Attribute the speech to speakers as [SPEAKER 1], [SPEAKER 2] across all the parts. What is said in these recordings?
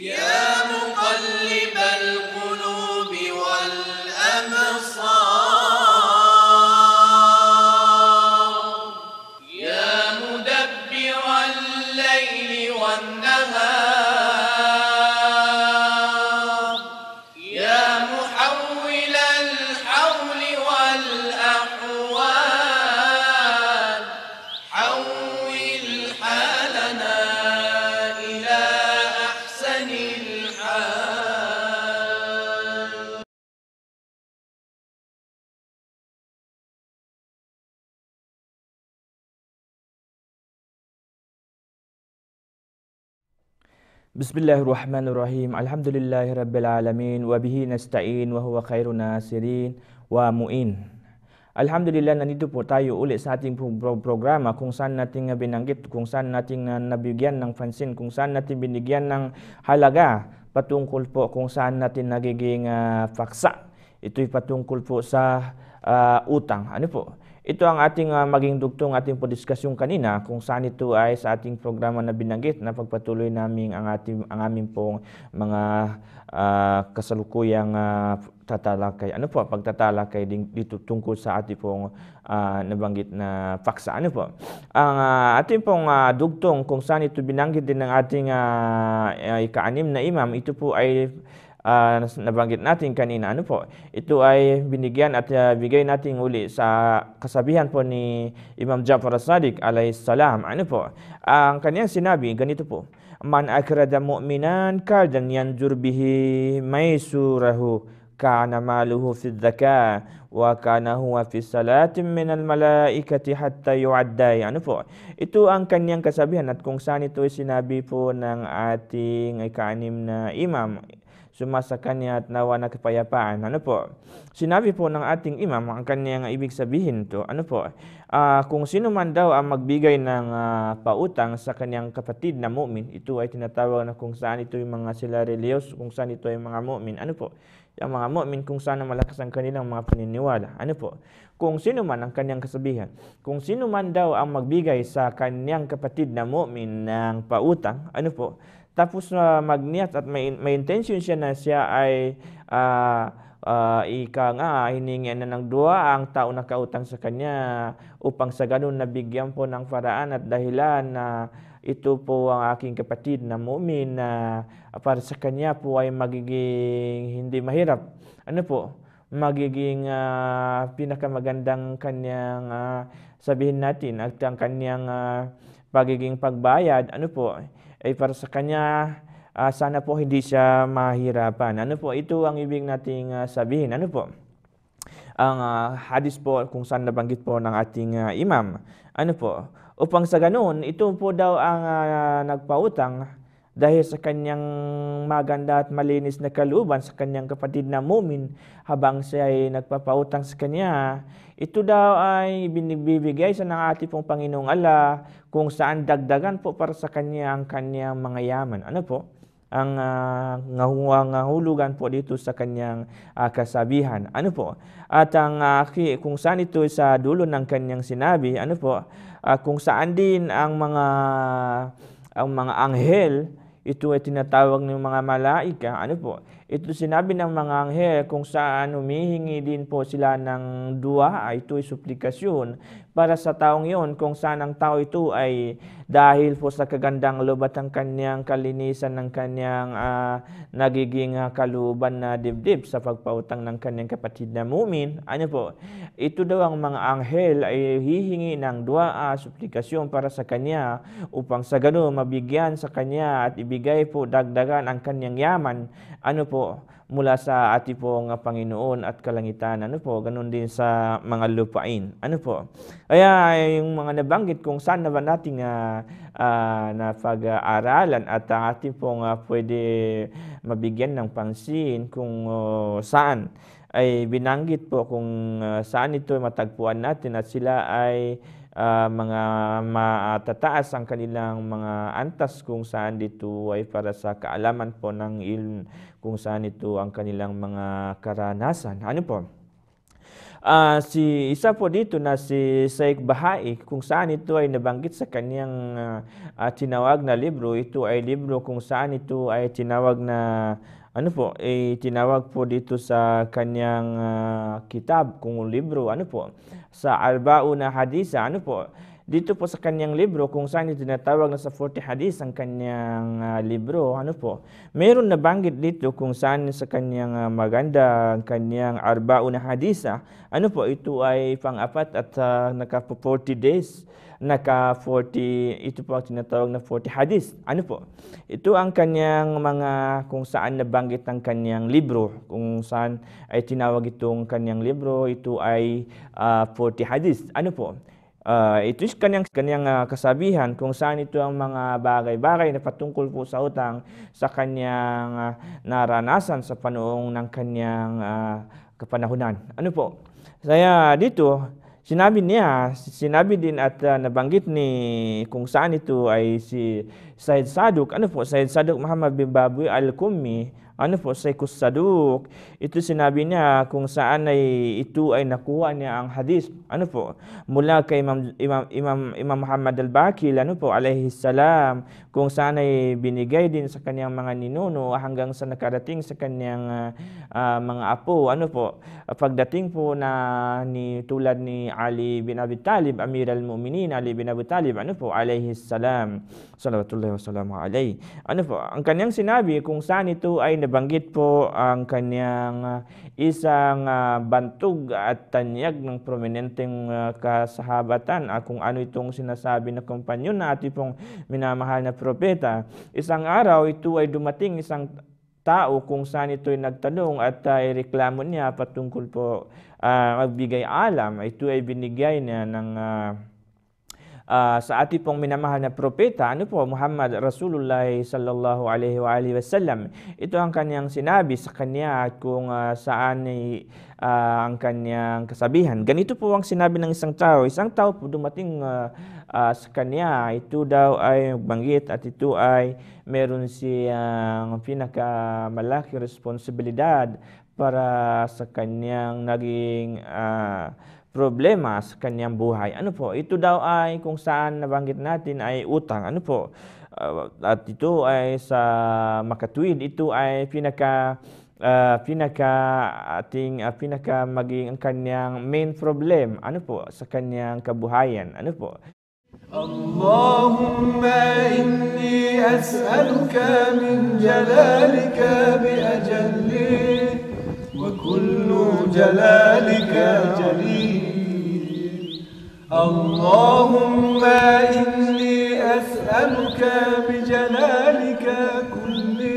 [SPEAKER 1] Yeah. Bismillahirrahmanirrahim. Alhamdulillahi rabbil alamin wa bihi nasta'in wa huwa khairu nasirin wa mu'in. Alhamdulillah, nandito po tayo ulit sa ating pro programa kung saan natin binanggit, kung saan natin nabigyan ng fansin, kung saan natin binigyan ng halaga patungkol po kung saan natin nagiging uh, ah, faksa. Ito'y patungkol po sa uh, utang. Ano po? Ito ang ating uh, maging dugtong ating podiskasyong kanina kung saan ito ay sa ating programa na binanggit na pagpatuloy namin ang ating ang amin pong mga uh, kasalukuyang uh, tatalakay. Ano po pagtatalakay dito tungkol sa ating pong uh, nabanggit na paksa. Ano po? Ang uh, ating pong uh, dugtong kung saan ito binanggit din ng ating uh, ika-anim na imam, ito po ay Ah, nabanggit natin kanina ano po ito ay binigyan at uh, bigay natin uli sa kasabihan po ni Imam Jafar Sadiq alayhi salam ano po ang ah, kanyang sinabi ganito po man akrada mu'minan kadan yanjur bihi maisurahu kana maluhu fi dzakah wa kana huwa fi salatin min al malaikati hatta yu'adda yani po ito ang kanyang kasabihan at kung saan ito ay sinabi po ng ating ikaanim na imam sumasakanya at nawa na kapayapaan. Ano po? Sinabi po ng ating imam ang kanyang ibig sabihin to. Ano po? Uh, kung sino man daw ang magbigay ng uh, pautang sa kanyang kapatid na mu'min, ito ay tinatawag na kung saan ito yung mga sila religious, kung saan ito ay mga mu'min. Ano po? Yung mga mu'min kung saan malakas ang kanilang mga paniniwala. Ano po? Kung sino man ang kanyang kasabihan. Kung sino man daw ang magbigay sa kanyang kapatid na mu'min ng pautang, ano po? tapos uh, magniyat at may, may intention siya na siya ay uh, uh, ika nga hiningi na ng dua ang tao na kautang sa kanya upang sa ganun nabigyan po ng paraan at dahilan na ito po ang aking kapatid na mumin na para sa kanya po ay magiging hindi mahirap. Ano po? magiging uh, pinakamagandang kanyang uh, sabihin natin at ang kanyang uh, pagiging pagbayad ano po ay eh, para sa kanya uh, sana po hindi siya mahirapan. Ano po, ito ang ibig nating uh, sabihin. Ano po? Ang uh, hadis po kung saan nabanggit po ng ating uh, imam. Ano po? Upang sa ganoon, ito po daw ang uh, nagpautang dahil sa kanyang maganda at malinis na kaluban sa kanyang kapatid na mumin habang siya ay nagpapautang sa kanya. Ito daw ay binibigay sa ng ating pong Panginoong Ala kung saan dagdagan po para sa kanya ang kanyang mga yaman. Ano po? ang uh, ah, ngahulugan po dito sa kanyang uh, kasabihan. Ano po? At ang uh, kung saan ito sa dulo ng kanyang sinabi, ano po? Uh, kung saan din ang mga ang mga anghel ito ay tinatawag ng mga malaika. Ano po? Ito sinabi ng mga anghel kung saan humihingi din po sila ng dua. Ito ay suplikasyon para sa taong iyon kung saan ang tao ito ay dahil po sa kagandang lubat ng kanyang kalinisan ng kanyang uh, nagiging uh, kaluban na dibdib sa pagpautang ng kanyang kapatid na mumin. Ano po? Ito daw ang mga anghel ay hihingi ng dua, ah, suplikasyon para sa kanya upang sa ganoon mabigyan sa kanya at ibigay po dagdagan ang kanyang yaman. Ano po? mula sa ating pong Panginoon at kalangitan. Ano po, ganun din sa mga lupain. Ano po? Kaya eh, yung mga nabanggit kung saan na ba natin uh, uh, napag-aaralan at ang ating pong uh, pwede mabigyan ng pansin kung uh, saan ay binanggit po kung uh, saan ito matagpuan natin at sila ay uh, mga matataas ang kanilang mga antas kung saan dito ay para sa kaalaman po ng ilm kung saan ito ang kanilang mga karanasan. Ano po? Uh, si isa po dito na si Sheikh Bahai kung saan ito ay nabanggit sa kaniyang uh, ah, uh, tinawag na libro ito ay libro kung saan ito ay tinawag na ano po ay eh, tinawag po dito sa kaniyang uh, kitab kung libro ano po sa Arbauna Hadisa. Ah, ano po? Dito po sa kanyang libro, kung saan ito tinatawag na sa 40 Hadis ang kanyang uh, libro, ano po? Meron nabanggit dito kung saan sa kanyang uh, maganda, ang kanyang Arbauna Hadisa. Ano po? Ito ay pang-apat at uh, naka-40 days naka-40, ito po ang tinatawag na 40 hadith. Ano po? Ito ang kanyang mga kung saan nabanggit ang kanyang libro. Kung saan ay tinawag itong kanyang libro, ito ay uh, ah, 40 hadith. Ano po? Uh, ito is kanyang, kanyang uh, kasabihan kung saan ito ang mga bagay-bagay na patungkol po sa utang sa kanyang uh, naranasan sa panoong ng kanyang uh, kapanahunan. Ano po? Saya dito, Sinabi niya, sinabi din at uh, nabanggit ni kung saan ito ay si Said Saduk. Ano po, Said Saduk Muhammad bin Babui al-Kummi. Ano po, Saikus Saduk. Ito sinabi niya kung saan ay ito ay nakuha niya ang hadis. Ano po, mula kay Imam, Imam, Imam, Imam Muhammad al-Bakil, ano po, alayhi salam, kung saan ay binigay din sa kanyang mga ninuno hanggang sa nakarating sa kanyang uh, uh, mga apo. Ano po, ah, pagdating po na ni, tulad ni Ali bin Abi Talib, Amir al-Mu'minin, Ali bin Abi Talib, ano po, alayhi salam, salawatullahi wasalamu alayhi. Ano po, ang kanyang sinabi kung saan ito ay nabanggit po ang kanyang ah, isang uh, bantog at tanyag ng prominenteng uh, kasahabatan uh, kung ano itong sinasabi na kompanyon na ating pong minamahal na propeta. Isang araw, ito ay dumating isang tao kung saan ito'y nagtanong at uh, ah, reklamo niya patungkol po uh, magbigay alam, ito ay binigay niya ng uh, Ah, sa ating pong minamahal na propeta, ano po, Muhammad Rasulullah sallallahu alaihi wa alihi wasallam. Ito ang kanyang sinabi sa kanya at kung uh, saan ay uh, ang kanyang kasabihan. Ganito po ang sinabi ng isang tao. Isang tao po dumating uh, uh, sa kanya, ito daw ay banggit at ito ay meron siyang pinakamalaki responsibilidad para sa kanyang naging uh, problema sa kanyang buhay. Ano po? Ito daw ay kung saan nabanggit natin ay utang. Ano po? Uh, at ito ay sa makatwid, ito ay pinaka uh, pinaka ating uh, pinaka maging ang kanyang main problem ano po sa kanyang kabuhayan ano po اللهم إني أسألك من جلالك بأجل كل جلالك جليل اللهم إني أسألك بجلالك كله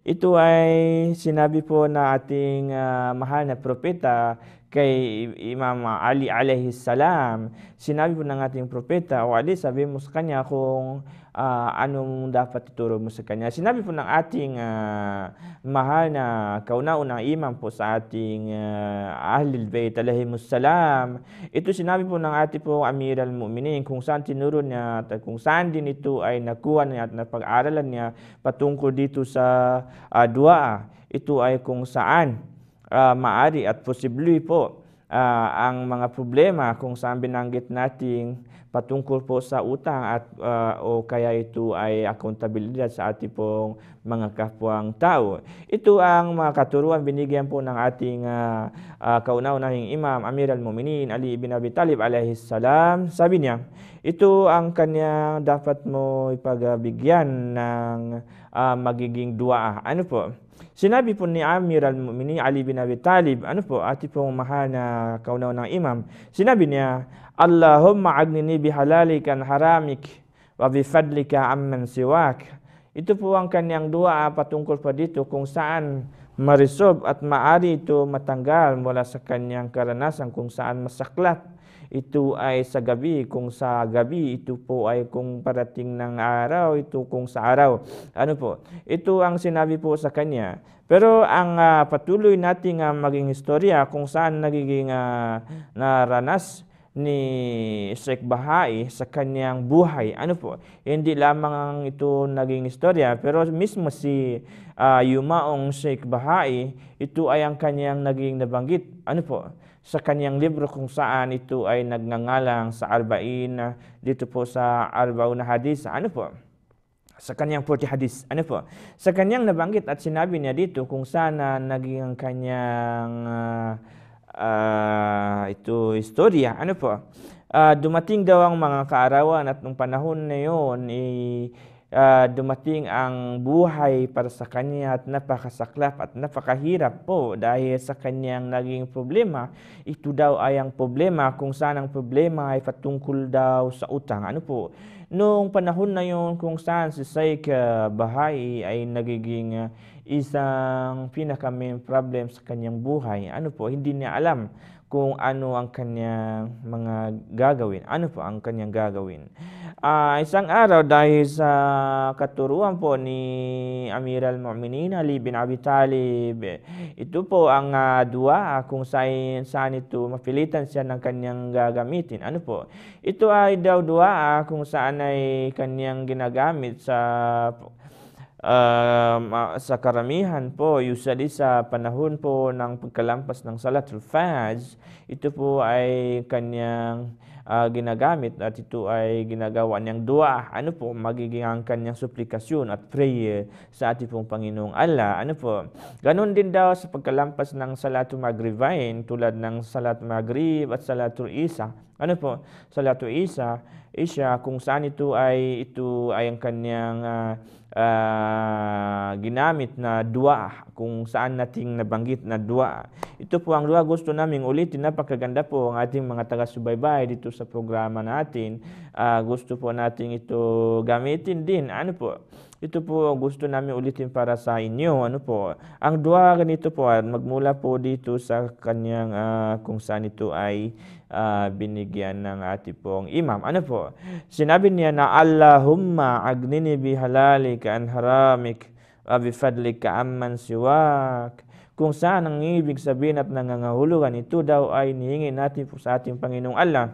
[SPEAKER 1] Ito ay sinabi po na ating uh, mahal na propeta kay Imam Ali alayhi salam. Sinabi po ng ating propeta o Ali, sabi mo sa kanya kung uh, anong dapat ituro mo sa kanya. Sinabi po ng ating uh, mahal na kauna-unang imam po sa ating uh, Ahlul Bayt salam. Ito sinabi po ng ating po Amir al-Mu'minin kung saan tinuro niya at kung saan din ito ay nakuha niya at napag-aralan niya patungkol dito sa uh, dua. Ito ay kung saan uh, maari at posible po uh, ang mga problema kung saan binanggit nating patungkol po sa utang at uh, o kaya ito ay accountability sa ating pong mga kapwang tao. Ito ang mga katuruan binigyan po ng ating uh, uh, kauna-unahing Imam Amir al-Muminin Ali ibn Abi Talib alayhi salam. Sabi niya, ito ang kanyang dapat mo ipagbigyan ng uh, magiging dua. Ano po? Sinabi pun ni Amir al-Mu'mini Ali bin Abi Talib. Ano po? Ati po mahana kaunaw ng imam. Sinabi niya, Allahumma agnini bihalalikan haramik wa bifadlika amman siwak. Ito po ang kanyang dua patungkol pa dito kung saan marisob at maari ito matanggal mula sa kanyang karanasan kung saan masaklat. ito ay sa gabi, kung sa gabi, ito po ay kung parating ng araw, ito kung sa araw. Ano po? Ito ang sinabi po sa kanya. Pero ang uh, patuloy nating uh, maging istorya kung saan nagiging uh, naranas ni Sheikh Bahai sa kanyang buhay. Ano po? Hindi lamang ang ito naging istorya pero mismo si uh, Yumaong Sheikh Bahai, ito ay ang kanyang naging nabanggit. Ano po? sa kanyang libro kung saan ito ay nagngangalang sa Arba'in ah, dito po sa Arbaun hadis, Ano po? Sa kanyang 40 hadis, Ano po? Sa kanyang nabanggit at sinabi niya dito kung saan naging ang kanyang uh, uh, ito istorya. Ano po? Uh, dumating daw ang mga kaarawan at nung panahon na yon, eh, uh, dumating ang buhay para sa kanya at napakasaklap at napakahirap po dahil sa kanyang naging problema. Ito daw ay ang problema kung saan ang problema ay patungkol daw sa utang. Ano po? Noong panahon na yon kung saan si Sheikh ah, Bahay ay nagiging ah, isang pinakamain problem sa kanyang buhay. Ano po? Hindi niya alam kung ano ang kanyang mga gagawin. Ano po ang kanyang gagawin? Uh, isang araw dahil sa katuruan po ni Amir al-Mu'minin Ali bin Abi Talib, ito po ang uh, dua kung saan, saan ito mapilitan siya ng kanyang gagamitin. Ano po? Ito ay daw dua ah, kung saan ay kanyang ginagamit sa um, ah, sa karamihan po, usually sa panahon po ng pagkalampas ng Salatul Fajr, ito po ay kanyang uh, ginagamit at ito ay ginagawa niyang dua. Ano po magiging ang kanyang suplikasyon at prayer sa ating pong Panginoong Allah? Ano po? Ganun din daw sa pagkalampas ng Salatul Maghribain tulad ng Salat Magrib at Salatul Isa. Ano po? Salatul Isa, Isha, kung saan ito ay ito ay ang kanyang uh, uh, ginamit na dua kung saan nating nabanggit na dua. Ito po ang dua gusto naming ulitin. Napakaganda po ang ating mga taga-subaybay dito sa programa natin. Uh, gusto po nating ito gamitin din. Ano po? Ito po ang gusto namin ulitin para sa inyo. Ano po? Ang dua ganito po at magmula po dito sa kanyang uh, kung saan ito ay uh, binigyan ng ati pong imam. Ano po? Sinabi niya na Allahumma agnini bihalalika an haramik wa bi bifadlika amman siwak kung saan ang ibig sabihin at nangangahulugan ito daw ay nihingi natin po sa ating Panginoong Allah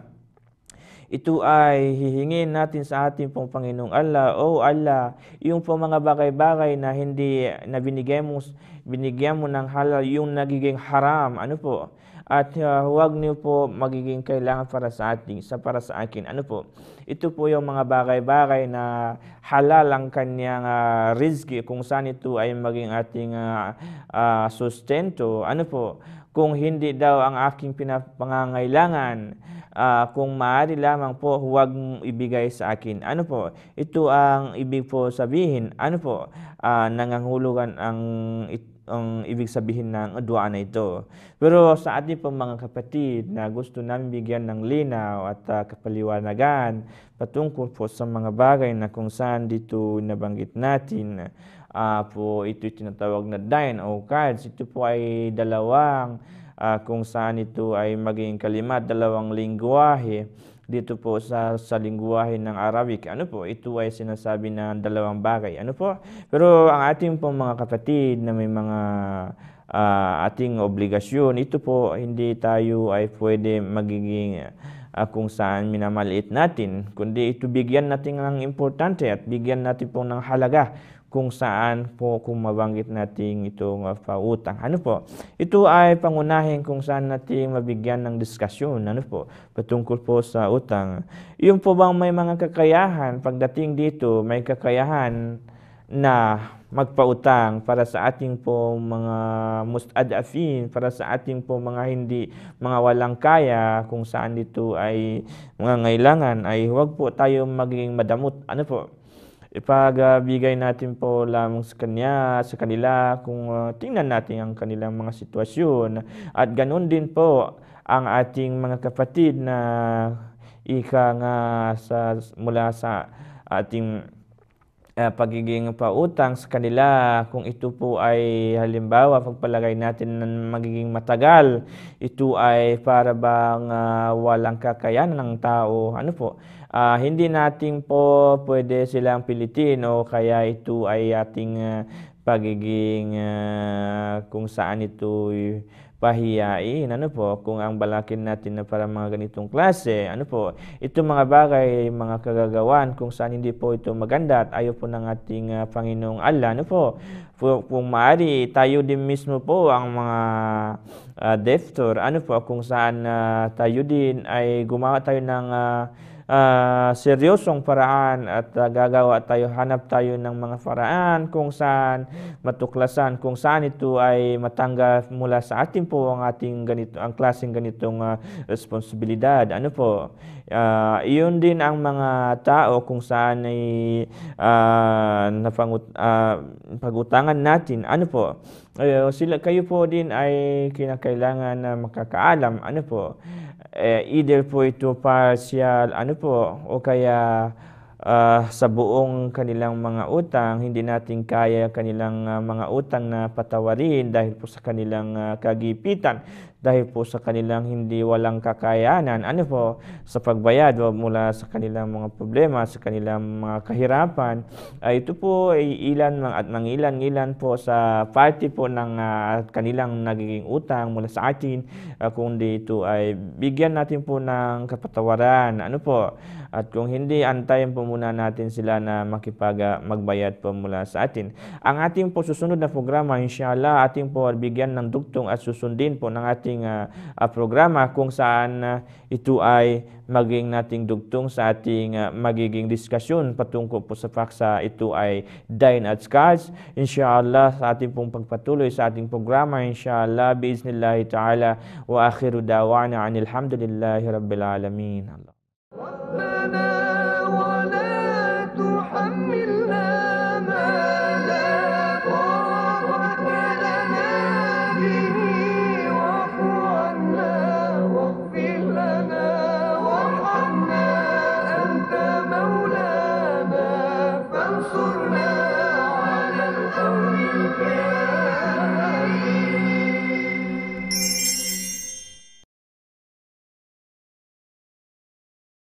[SPEAKER 1] ito ay hihingin natin sa ating pong Panginoong Allah. O oh Allah, yung po mga bagay-bagay na hindi na binigay mo, binigyan mo ng halal, yung nagiging haram. Ano po? At uh, huwag niyo po magiging kailangan para sa ating, sa para sa akin. Ano po? Ito po yung mga bagay-bagay na halal ang kanyang uh, rizki kung saan ito ay maging ating uh, uh, sustento. Ano po? Kung hindi daw ang aking pinapangangailangan, uh, kung maaari lamang po huwag ibigay sa akin. Ano po? Ito ang ibig po sabihin. Ano po? Uh, ah, nangangulugan ang ang ibig sabihin ng dua na ito. Pero sa ating pong mga kapatid na gusto namin bigyan ng linaw at uh, kapaliwanagan patungkol po sa mga bagay na kung saan dito nabanggit natin uh, po ito tinatawag na dine o cards. Ito po ay dalawang uh, kung saan ito ay maging kalimat, dalawang lingwahe dito po sa, sa lingwahe ng Arabic. Ano po? Ito ay sinasabi na dalawang bagay. Ano po? Pero ang ating pong mga kapatid na may mga uh, ating obligasyon, ito po hindi tayo ay pwede magiging uh, kung saan minamaliit natin, kundi ito bigyan natin ng importante at bigyan natin po ng halaga kung saan po kung mabanggit natin itong uh, pautang. Ano po? Ito ay pangunahin kung saan natin mabigyan ng diskusyon ano po patungkol po sa utang. Yung po bang may mga kakayahan pagdating dito, may kakayahan na magpautang para sa ating po mga mustadafin, para sa ating po mga hindi, mga walang kaya kung saan dito ay mga ngailangan ay huwag po tayo maging madamot. Ano po? ipagbigay natin po lamang sa kanya, sa kanila, kung ah, tingnan natin ang kanilang mga sitwasyon. At ganun din po ang ating mga kapatid na ika nga sa, mula sa ating uh, pagiging pautang sa kanila kung ito po ay halimbawa pagpalagay natin ng magiging matagal ito ay para bang uh, walang kakayanan ng tao ano po uh, hindi nating po pwede silang pilitin o kaya ito ay ating uh, pagiging uh, kung saan ito pahiyain. Ano po, kung ang balakin natin na para mga ganitong klase, ano po, ito mga bagay, mga kagagawan, kung saan hindi po ito maganda at ayaw po ng ating uh, Panginoong Allah, ano po, kung, kung maaari, tayo din mismo po ang mga uh, deftor, ano po, kung saan uh, tayo din ay gumawa tayo ng uh, uh, seryosong paraan at uh, gagawa tayo, hanap tayo ng mga paraan kung saan matuklasan, kung saan ito ay matanggap mula sa atin po ang ating ganito, ang klaseng ganitong uh, responsibilidad. Ano po? Uh, iyon din ang mga tao kung saan ay uh, napangut, uh, pagutangan natin. Ano po? Uh, sila, kayo po din ay kinakailangan na makakaalam. Ano po? eh, either po ito partial ano po o kaya uh, sa buong kanilang mga utang, hindi natin kaya kanilang uh, mga utang na patawarin dahil po sa kanilang uh, kagipitan dahil po sa kanilang hindi walang kakayanan ano po sa pagbayad mula sa kanilang mga problema sa kanilang mga kahirapan uh, ito po ay ilan lang at mangilan-ilan po sa party po ng uh, kanilang nagiging utang mula sa atin uh, ah, kundi ito ay bigyan natin po ng kapatawaran ano po at kung hindi antayin po muna natin sila na makipag uh, magbayad po mula sa atin ang ating po susunod na programa inshallah ating po bigyan ng dugtong at susundin po ng ating ating uh, uh, programa kung saan uh, ito ay maging nating dugtong sa ating uh, magiging diskusyon patungkol po sa faksa ito ay dine at cards. Inshallah sa ating pong pagpatuloy sa ating programa inshallah biiznillahi ta'ala wa akhiru da'wana anil rabbil alamin. Allah. ربنا ولا تحمل